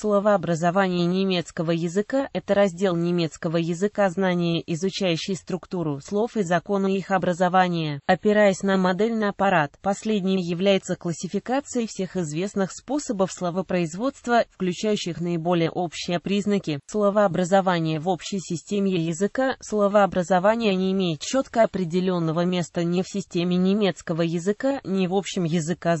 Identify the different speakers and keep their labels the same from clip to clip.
Speaker 1: Словообразование немецкого языка – это раздел немецкого языка знания, изучающий структуру слов и законы их образования. Опираясь на модельный аппарат, последний является классификацией всех известных способов словопроизводства, включающих наиболее общие признаки. Словообразование в общей системе языка Словообразование не имеет четко определенного места ни в системе немецкого языка, ни в общем языка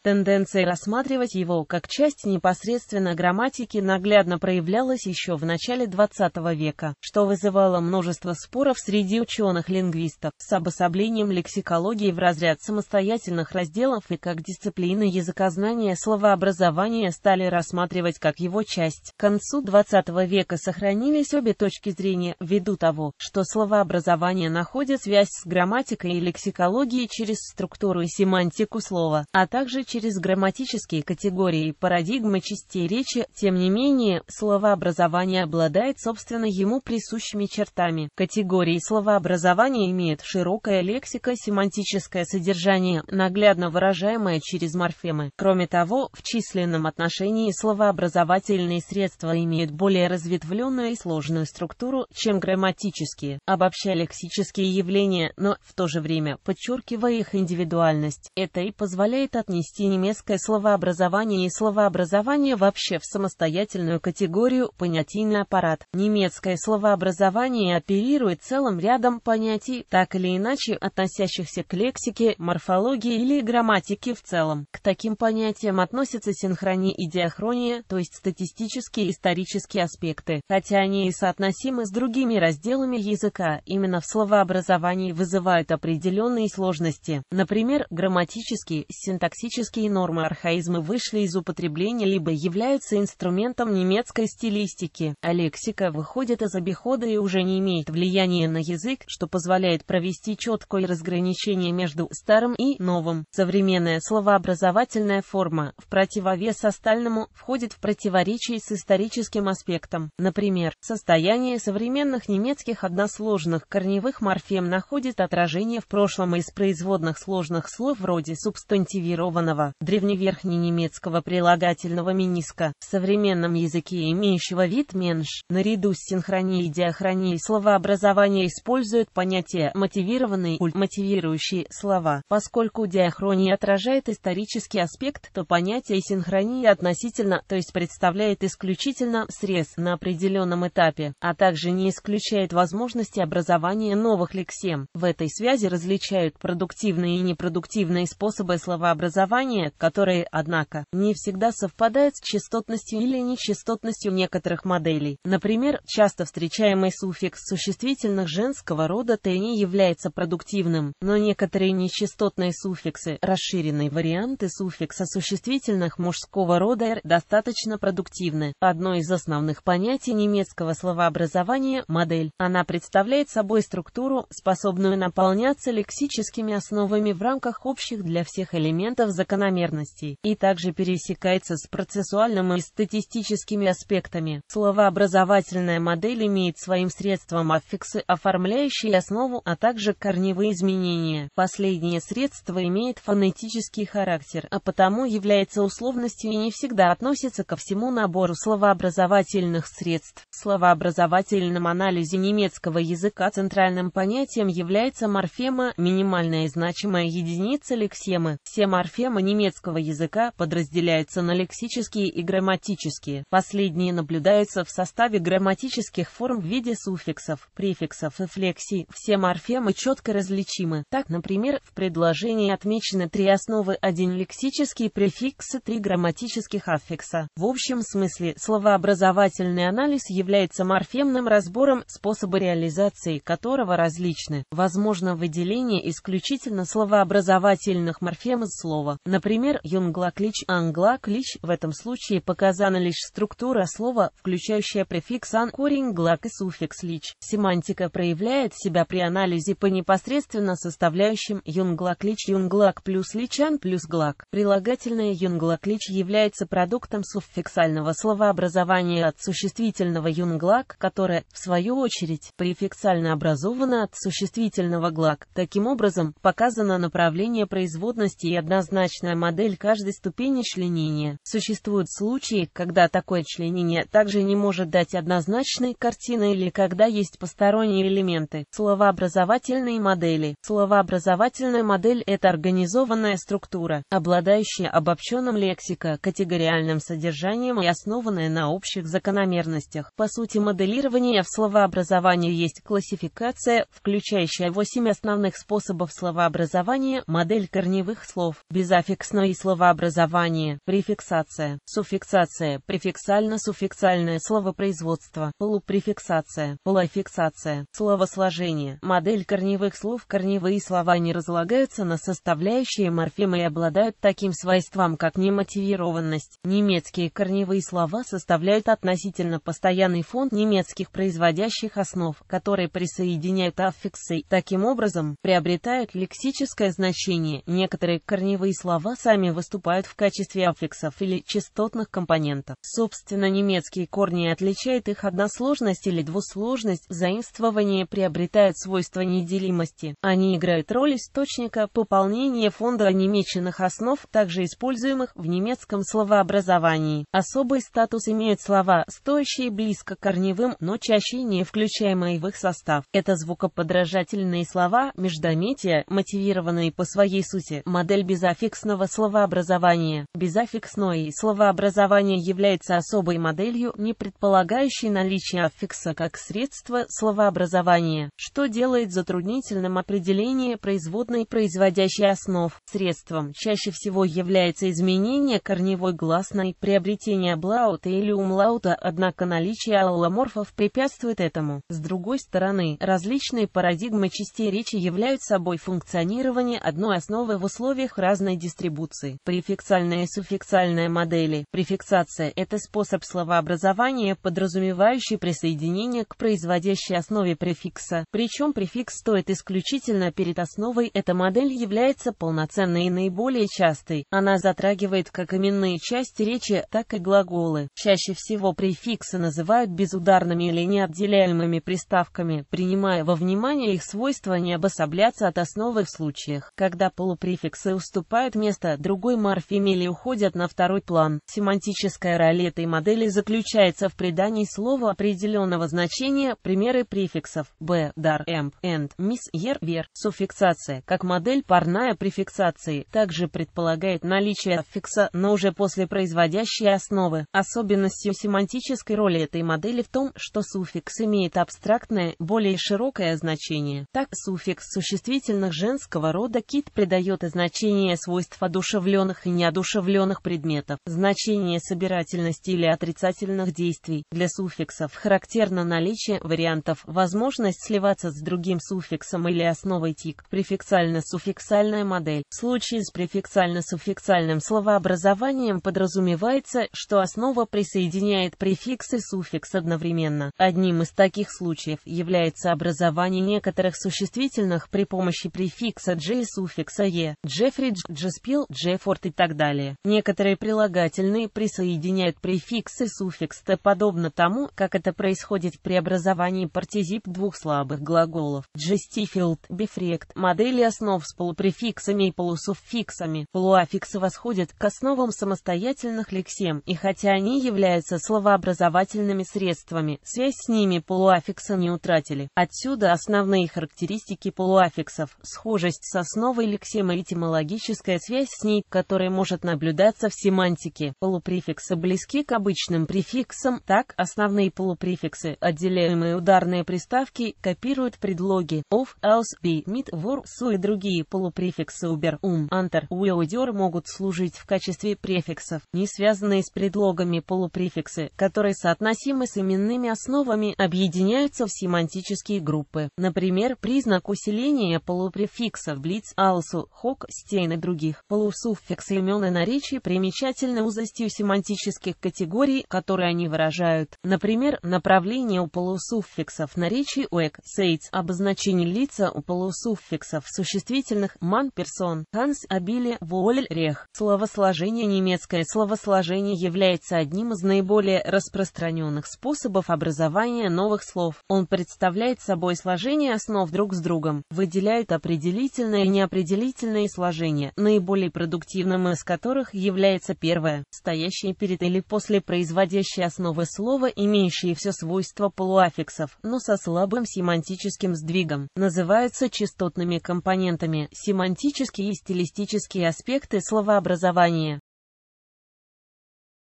Speaker 1: Тенденция рассматривать его как часть непосредственно грамматики грамматики наглядно проявлялось еще в начале XX века, что вызывало множество споров среди ученых-лингвистов с обособлением лексикологии в разряд самостоятельных разделов и как дисциплины языкознания словообразования стали рассматривать как его часть. К концу XX века сохранились обе точки зрения, ввиду того, что словообразование находит связь с грамматикой и лексикологией через структуру и семантику слова, а также через грамматические категории и парадигмы частей речи, тем не менее, словообразование обладает собственно ему присущими чертами. Категории словообразования имеют широкое лексико-семантическое содержание, наглядно выражаемое через морфемы. Кроме того, в численном отношении словообразовательные средства имеют более разветвленную и сложную структуру, чем грамматические, обобщая лексические явления, но, в то же время, подчеркивая их индивидуальность. Это и позволяет отнести немецкое словообразование и словообразование вообще в самостоятельную категорию понятийный аппарат. Немецкое словообразование оперирует целым рядом понятий, так или иначе относящихся к лексике, морфологии или грамматике в целом. К таким понятиям относятся синхрония и диахрония, то есть статистические и исторические аспекты. Хотя они и соотносимы с другими разделами языка, именно в словообразовании вызывают определенные сложности. Например, грамматические, синтаксические нормы архаизмы вышли из употребления либо являются инструментом немецкой стилистики, а лексика выходит из обихода и уже не имеет влияния на язык, что позволяет провести четкое разграничение между старым и новым. Современная словообразовательная форма, в противовес остальному, входит в противоречие с историческим аспектом. Например, состояние современных немецких односложных корневых морфем находит отражение в прошлом из производных сложных слов вроде субстантивированного древневерхненемецкого прилагательного миниска, современном языке имеющего вид менш, наряду с синхронией и диахронией словообразования используют понятие «мотивированные» мотивирующие слова. Поскольку диахрония отражает исторический аспект, то понятие синхронии относительно, то есть представляет исключительно срез на определенном этапе, а также не исключает возможности образования новых лексем. В этой связи различают продуктивные и непродуктивные способы словообразования, которые, однако, не всегда совпадают с частотностью частотностью или нечастотностью некоторых моделей. Например, часто встречаемый суффикс существительных женского рода «т» не является продуктивным, но некоторые нечастотные суффиксы, расширенные варианты суффикса существительных мужского рода «р» достаточно продуктивны. Одно из основных понятий немецкого словообразования – модель. Она представляет собой структуру, способную наполняться лексическими основами в рамках общих для всех элементов закономерностей, и также пересекается с процессуальным и статистическими аспектами. Словообразовательная модель имеет своим средством аффиксы, оформляющие основу, а также корневые изменения. Последнее средство имеет фонетический характер, а потому является условностью и не всегда относится ко всему набору словообразовательных средств. В словообразовательном анализе немецкого языка центральным понятием является морфема, минимальная значимая единица лексемы. Все морфемы немецкого языка подразделяются на лексические и грамматические грамматические. Последние наблюдаются в составе грамматических форм в виде суффиксов, префиксов и флексий. Все морфемы четко различимы. Так, например, в предложении отмечены три основы, один лексический префикс и три грамматических аффикса. В общем смысле, словообразовательный анализ является морфемным разбором, способы реализации которого различны. Возможно выделение исключительно словообразовательных морфем из слова. Например, юнглаклич, англаклич в этом случае пока указана лишь структура слова, включающая префикс «ан», корень «глак» и суффикс «лич». Семантика проявляет себя при анализе по непосредственно составляющим «юнглак-лич», «юнглак плюс личан плюс глаг. Прилагательное «юнглак-лич» является продуктом суффиксального словообразования от существительного юнглаг, которое, в свою очередь, префиксально образовано от существительного глаг. Таким образом, показано направление производности и однозначная модель каждой ступени членения. Существуют случаи, случае, когда такое членение также не может дать однозначной картины или когда есть посторонние элементы. Словообразовательные модели. Словообразовательная модель – это организованная структура, обладающая обобщенным лексико, категориальным содержанием и основанная на общих закономерностях. По сути, моделирования в словообразовании есть классификация, включающая 8 основных способов словообразования, модель корневых слов, безаффиксное словообразование, префиксация, суффиксация, Фиксация, префиксально-суффиксальное словопроизводство, полупрефиксация, полуаффиксация, словосложение, модель корневых слов. Корневые слова не разлагаются на составляющие морфемы и обладают таким свойством, как немотивированность. Немецкие корневые слова составляют относительно постоянный фонд немецких производящих основ, которые присоединяют аффиксы. Таким образом, приобретают лексическое значение. Некоторые корневые слова сами выступают в качестве аффиксов или частотных компонентов компонентов. Собственно, немецкие корни отличают их односложность или двусложность, заимствование приобретают свойство неделимости. Они играют роль источника пополнения фонда немеченных основ, также используемых в немецком словообразовании. Особый статус имеют слова, стоящие близко к корневым, но чаще не включаемые в их состав. Это звукоподражательные слова, междометия, мотивированные по своей сути, модель безаффиксного словообразования. Безаффиксное словообразование Компания является особой моделью, не предполагающей наличие аффикса как средства словообразования, что делает затруднительным определение производной производящей основ. Средством чаще всего является изменение корневой гласной, приобретение облаута или умлаута, однако наличие алломорфов препятствует этому. С другой стороны, различные парадигмы частей речи являются собой функционирование одной основы в условиях разной дистрибуции. Префиксальная и суффиксальная модели. Префиксальная Индексация – это способ словообразования, подразумевающий присоединение к производящей основе префикса, причем префикс стоит исключительно перед основой. Эта модель является полноценной и наиболее частой. Она затрагивает как именные части речи, так и глаголы. Чаще всего префиксы называют безударными или неотделяемыми приставками, принимая во внимание их свойство не обособляться от основы в случаях, когда полупрефиксы уступают место другой морфеме или уходят на второй план. Семантически Семантическая роль этой модели заключается в придании слова определенного значения, примеры префиксов «б», «дар», «м», «эм», «энд», «мис», «ер», «вер». Суффиксация, как модель парная префиксации, также предполагает наличие аффикса, но уже после производящей основы. Особенностью семантической роли этой модели в том, что суффикс имеет абстрактное, более широкое значение. Так, суффикс существительных женского рода «кит» придает значение свойств одушевленных и неодушевленных предметов. Значение собирательности или отрицательных действий. Для суффиксов характерно наличие вариантов, возможность сливаться с другим суффиксом или основой тик, префиксально-суффиксальная модель. В случае с префиксально-суффиксальным словообразованием подразумевается, что основа присоединяет префикс и суффикс одновременно. Одним из таких случаев является образование некоторых существительных при помощи префикса «дж» и суффикса «е» – «Джеффридж», «Джеспил», «Джеффорд» и так далее. Некоторые прилагательные присоединяются соединяют префикс и суффикс «т» подобно тому, как это происходит при образовании партизип двух слабых глаголов «gestifield», «befrect». Модели основ с полупрефиксами и полусуффиксами, полуаффиксы восходят к основам самостоятельных лексем, и хотя они являются словообразовательными средствами, связь с ними полуаффиксы не утратили. Отсюда основные характеристики полуаффиксов – схожесть с основой лексемы и этимологическая связь с ней, которая может наблюдаться в семантике. полупрефиксы префикса близки к обычным префиксам, так основные полупрефиксы, отделяемые ударные приставки, копируют предлоги of, else, be, mit, vor, su и другие полупрефиксы uber, um, anter, will, der могут служить в качестве префиксов, не связанные с предлогами полупрефиксы, которые соотносимы с именными основами, объединяются в семантические группы. Например, признак усиления полупрефиксов blitz, алсу, хок, стейн и других полусуффиксы имен и наречий примечательны узостью семантики семантических категорий, которые они выражают. Например, направление у полусуффиксов наречий уэк, сейц, обозначение лица у полусуффиксов существительных ман, персон, ханс, обили, воль, рех. Словосложение немецкое словосложение является одним из наиболее распространенных способов образования новых слов. Он представляет собой сложение основ друг с другом, выделяет определительное и неопределительное сложение, наиболее продуктивным из которых является первое, стоящее стоящие перед или после производящей основы слова, имеющие все свойства полуаффиксов, но со слабым семантическим сдвигом, называются частотными компонентами. Семантические и стилистические аспекты словообразования